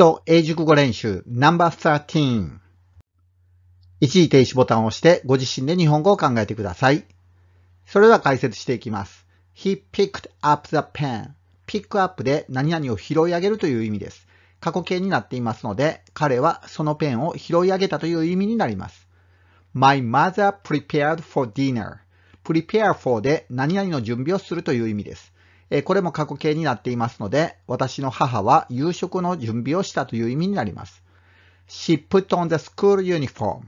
礎英熟語練習 No.13 一時停止ボタンを押してご自身で日本語を考えてください。それでは解説していきます。He picked up the pen. ピックアップで何々を拾い上げるという意味です。過去形になっていますので、彼はそのペンを拾い上げたという意味になります。My mother prepared for dinner. prepare for で何々の準備をするという意味です。これも過去形になっていますので、私の母は夕食の準備をしたという意味になります。She put on the school uniform.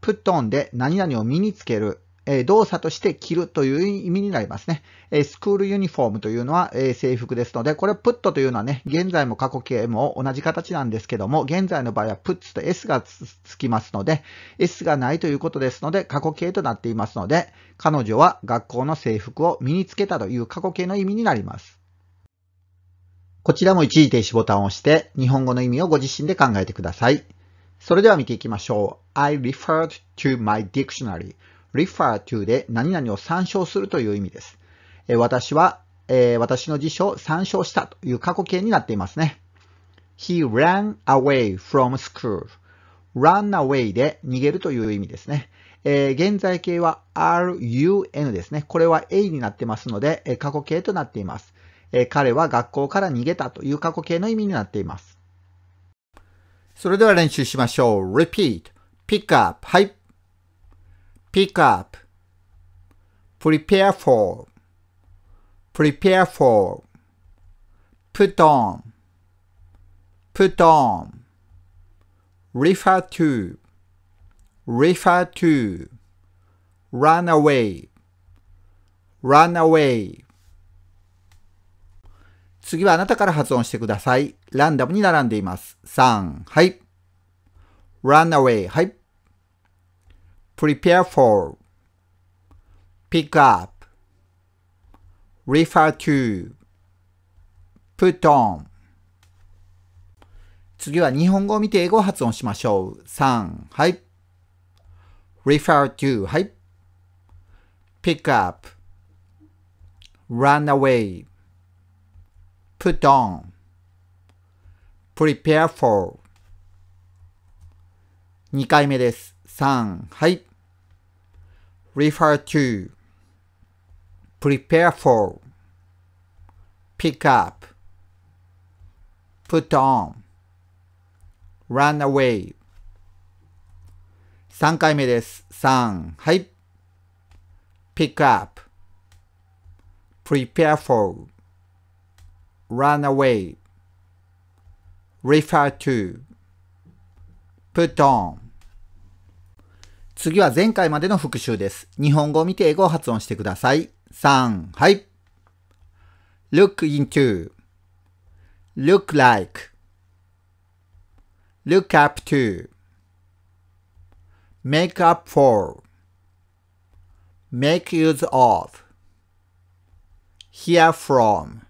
put on で何々を身につける。え動作として着るという意味になりますね。えスクールユニフォームというのは、え制服ですので、これプットというのはね、現在も過去形も同じ形なんですけども、現在の場合はプッツと S がつきますので、S がないということですので、過去形となっていますので、彼女は学校の制服を身につけたという過去形の意味になります。こちらも一時停止ボタンを押して、日本語の意味をご自身で考えてください。それでは見ていきましょう。I referred to my dictionary refer to で何々を参照するという意味です。え私は、えー、私の辞書を参照したという過去形になっていますね。He ran away from school. run away で逃げるという意味ですね。えー、現在形は run ですね。これは a になってますので、え過去形となっています、えー、彼は学校から逃げたという過去形の意味になっています。それでは練習しましょう。repeat, pick up, はい。pick up, prepare for, prepare for, put on, put on, refer to, refer to, run away, run away. 次はあなたから発音してください。ランダムに並んでいます。3、はい。run away, はい。prepare for, pick up, refer to, put on 次は日本語を見て英語を発音しましょう。3、はい。refer to, はい。pick up, run away, put on, prepare for 2回目です。3、はい。refer to, prepare for, pick up, put on, run away 3回目です。3。はい。pick up, prepare for, run away, refer to, put on, 次は前回までの復習です。日本語を見て英語を発音してください。3、はい。look into, look like, look up to, make up for, make use of, hear from,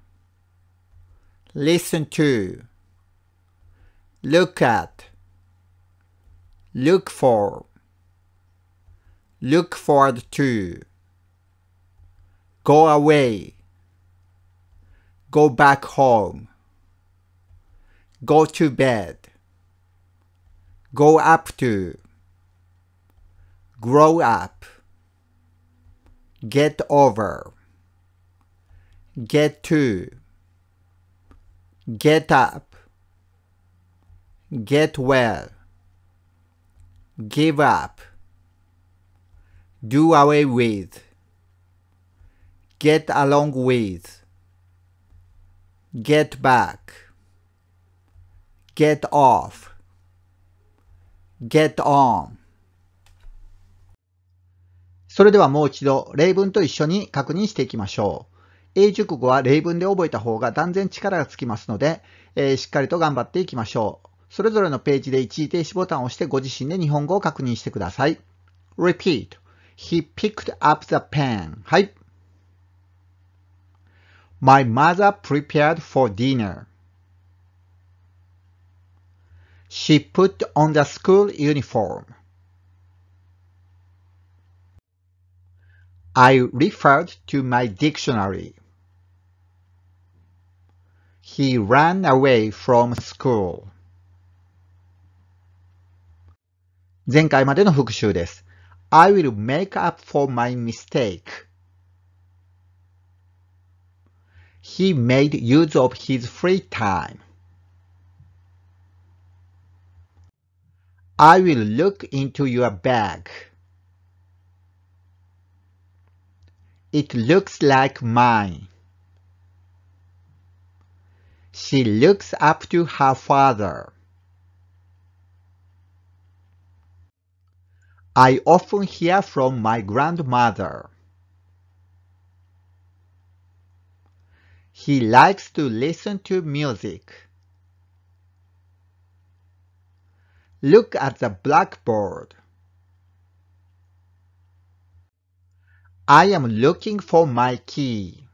listen to, look at, look for, look forward to, go away, go back home, go to bed, go up to, grow up, get over, get to, get up, get well, give up, do away with, get along with, get back, get off, get on それではもう一度例文と一緒に確認していきましょう。英熟語は例文で覚えた方が断然力がつきますので、えー、しっかりと頑張っていきましょう。それぞれのページで一時停止ボタンを押してご自身で日本語を確認してください。Repeat He picked up the pen. My mother prepared for dinner. She put on the school uniform. I referred to my dictionary. He ran away from school. 前回までの復習です。I will make up for my mistake. He made use of his free time. I will look into your bag. It looks like mine. She looks up to her father. I often hear from my grandmother. He likes to listen to music. Look at the blackboard. I am looking for my key.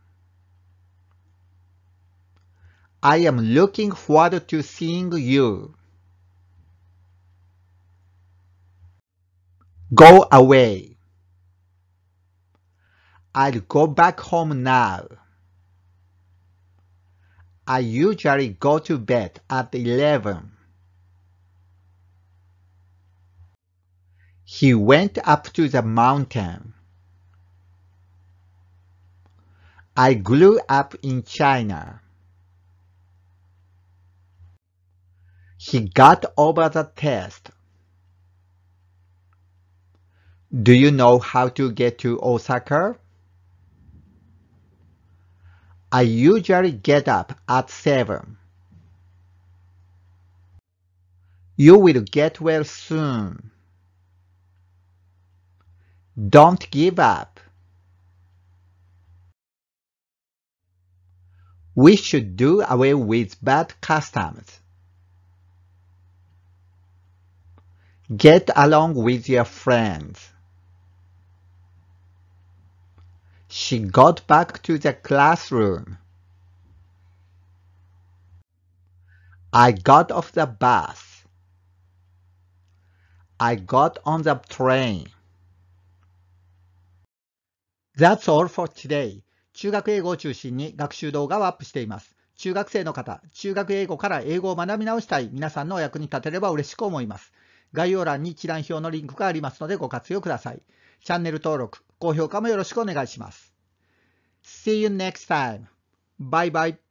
I am looking forward to seeing you. Go away. I'll go back home now. I usually go to bed at 11. He went up to the mountain. I grew up in China. He got over the test. Do you know how to get to Osaka? I usually get up at 7. You will get well soon. Don't give up. We should do away with bad customs. Get along with your friends. She got back to the classroom. I got off the bus. I got on the train. That's all for today. 中学英語を中心に学習動画をアップしています。中学生の方、中学英語から英語を学び直したい皆さんのお役に立てれば嬉しく思います。概要欄に一覧表のリンクがありますのでご活用ください。チャンネル登録、高評価もよろしくお願いします。See you next time. Bye bye.